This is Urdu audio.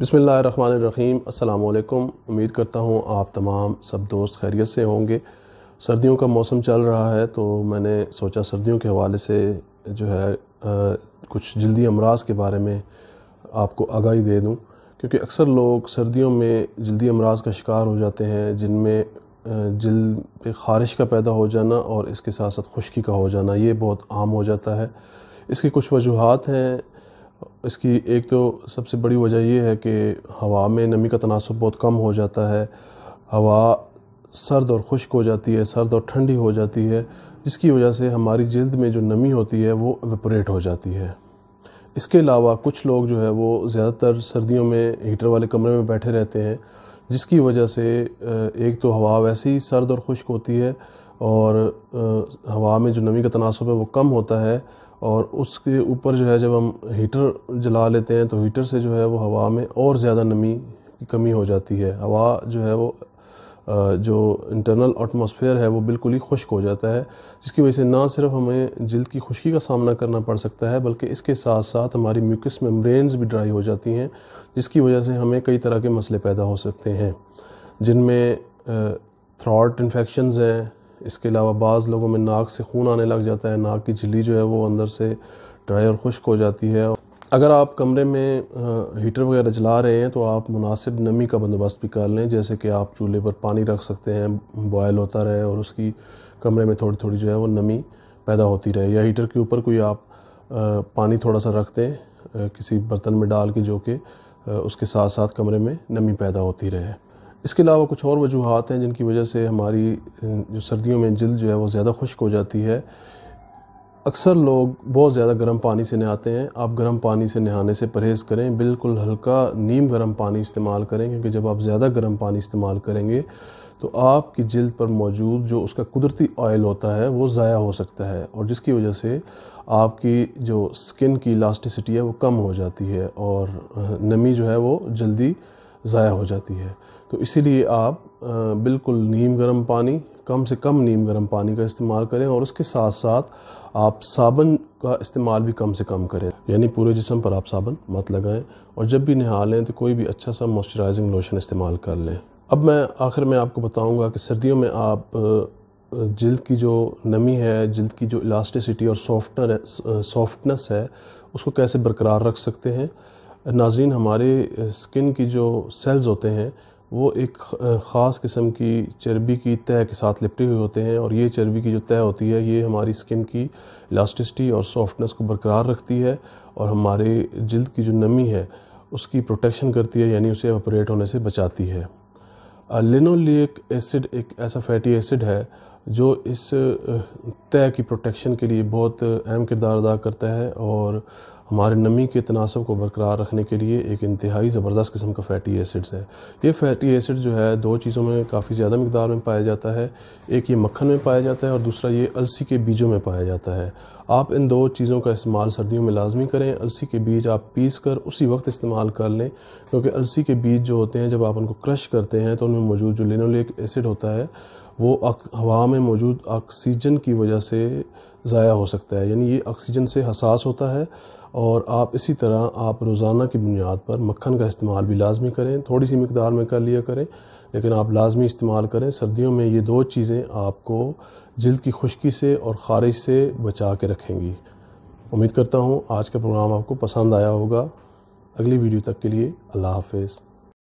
بسم اللہ الرحمن الرحیم السلام علیکم امید کرتا ہوں آپ تمام سب دوست خیریت سے ہوں گے سردیوں کا موسم چل رہا ہے تو میں نے سوچا سردیوں کے حوالے سے جو ہے کچھ جلدی امراض کے بارے میں آپ کو آگاہی دے دوں کیونکہ اکثر لوگ سردیوں میں جلدی امراض کا شکار ہو جاتے ہیں جن میں جلد پہ خارش کا پیدا ہو جانا اور اس کے ساتھ ساتھ خشکی کا ہو جانا یہ بہت عام ہو جاتا ہے اس کی کچھ وجوہات ہیں اس کی ایک تو سب سے بڑی وجہ یہ ہے کہ ہوا میں نمی کا تناسب بہت کم ہو جاتا ہے ہوا سرد اور خشک ہو جاتی ہے سرد اور ٹھنڈی ہو جاتی ہے جس کی وجہ سے ہماری جلد میں جو نمی ہوتی ہے وہ ایپوریٹ ہو جاتی ہے اس کے علاوہ کچھ لوگ جو ہے وہ زیادہ تر سردیوں میں ہیٹر والے کمرے میں بیٹھے رہتے ہیں جس کی وجہ سے ایک تو ہوا ویسے ہی سرد اور خشک ہوتی ہے اور ہوا میں جو نمی کا تناسب ہے وہ کم ہوتا ہے اور اس کے اوپر جو ہے جب ہم ہیٹر جلا لیتے ہیں تو ہیٹر سے جو ہے وہ ہوا میں اور زیادہ نمی کی کمی ہو جاتی ہے ہوا جو ہے وہ جو انٹرنل ایٹماسفیئر ہے وہ بالکل ہی خشک ہو جاتا ہے جس کی وجہ سے نہ صرف ہمیں جلد کی خشکی کا سامنا کرنا پڑ سکتا ہے بلکہ اس کے ساتھ ساتھ ہماری میوکس میمبرینز بھی ڈرائی ہو جاتی ہیں جس کی وجہ سے ہمیں کئی طرح کے مسئلے پیدا ہو سکتے ہیں جن میں تھراٹ انفیکشنز ہیں اس کے علاوہ بعض لوگوں میں ناک سے خون آنے لگ جاتا ہے ناک کی جھلی جو ہے وہ اندر سے ڈرائی اور خشک ہو جاتی ہے اگر آپ کمرے میں ہیٹر وغیرہ جلا رہے ہیں تو آپ مناسب نمی کا بندوبست بھی کر لیں جیسے کہ آپ چولہے پر پانی رکھ سکتے ہیں بوائل ہوتا رہے اور اس کی کمرے میں تھوڑی تھوڑی جو ہے وہ نمی پیدا ہوتی رہے یا ہیٹر کے اوپر کوئی آپ پانی تھوڑا سا رکھ دیں کسی برتن میں ڈال کے جو کہ اس کے ساتھ ساتھ کمرے میں نمی پیدا ہوتی رہے اس کے علاوہ کچھ اور وجوہات ہیں جن کی وجہ سے ہماری جو سردیوں میں جلد جو ہے وہ زیادہ خشک ہو جاتی ہے اکثر لوگ بہت زیادہ گرم پانی سے نہاتے ہیں آپ گرم پانی سے نہانے سے پرہیز کریں بالکل ہلکا نیم گرم پانی استعمال کریں کیونکہ جب آپ زیادہ گرم پانی استعمال کریں گے تو آپ کی جلد پر موجود جو اس کا قدرتی آئل ہوتا ہے وہ ضائع ہو سکتا ہے اور جس کی وجہ سے آپ کی جو سکن کی الاسٹیسٹی ہے وہ کم ہو جاتی ہے اور نمی جو ہے وہ جلدی ضائع ہو جاتی ہے تو اسی لیے آپ بالکل نیم گرم پانی کم سے کم نیم گرم پانی کا استعمال کریں اور اس کے ساتھ ساتھ آپ صابن کا استعمال بھی کم سے کم کریں یعنی پورے جسم پر آپ صابن مت لگائیں اور جب بھی نہا لیں تو کوئی بھی اچھا سا موسچرائزنگ لوشن استعمال کر لیں اب میں آخر میں آپ کو بتاؤں گا کہ سردیوں میں آپ جلد کی جو نمی ہے جلد کی جو الاسٹیسٹی اور سافٹر سافٹنس ہے اس کو کیسے برقرار رکھ سکتے ہیں ناظرین ہمارے اسکن کی جو سیلز ہوتے ہیں وہ ایک خاص قسم کی چربی کی تیہ کے ساتھ لپٹے ہوئے ہوتے ہیں اور یہ چربی کی جو تیہ ہوتی ہے یہ ہماری اسکن کی الاسٹسٹی اور سافٹنس کو برقرار رکھتی ہے اور ہمارے جلد کی جو نمی ہے اس کی پروٹیکشن کرتی ہے یعنی اسے اپریٹ ہونے سے بچاتی ہے لینو لیئک ایسڈ ایک ایسا فیٹی ایسڈ ہے جو اس طے کی پروٹیکشن کے لیے بہت اہم کردار ادا کرتا ہے اور ہمارے نمی کے تناسب کو برقرار رکھنے کے لیے ایک انتہائی زبردست قسم کا فیٹی ایسڈز ہے یہ فیٹی ایسڈ جو ہے دو چیزوں میں کافی زیادہ مقدار میں پایا جاتا ہے ایک یہ مکھن میں پایا جاتا ہے اور دوسرا یہ السی کے بیجوں میں پایا جاتا ہے آپ ان دو چیزوں کا استعمال سردیوں میں لازمی کریں السی کے بیج آپ پیس کر اسی وقت استعمال کر لیں کیونکہ السی کے بیج جو ہوتے ہیں جب آپ ان کو کرش کرتے ہیں تو ان میں موجود جو لینولیک ایسڈ ہوتا ہے وہ ہوا میں موجود آکسیجن کی وجہ سے ضائع ہو سکتا ہے یعنی یہ آکسیجن سے حساس ہوتا ہے اور آپ اسی طرح آپ روزانہ کی بنیاد پر مکھن کا استعمال بھی لازمی کریں تھوڑی سی مقدار میں کر لیا کریں لیکن آپ لازمی استعمال کریں سردیوں میں یہ دو چیزیں آپ کو جلد کی خشکی سے اور خارش سے بچا کے رکھیں گی امید کرتا ہوں آج کا پروگرام آپ کو پسند آیا ہوگا اگلی ویڈیو تک کے لیے اللہ حافظ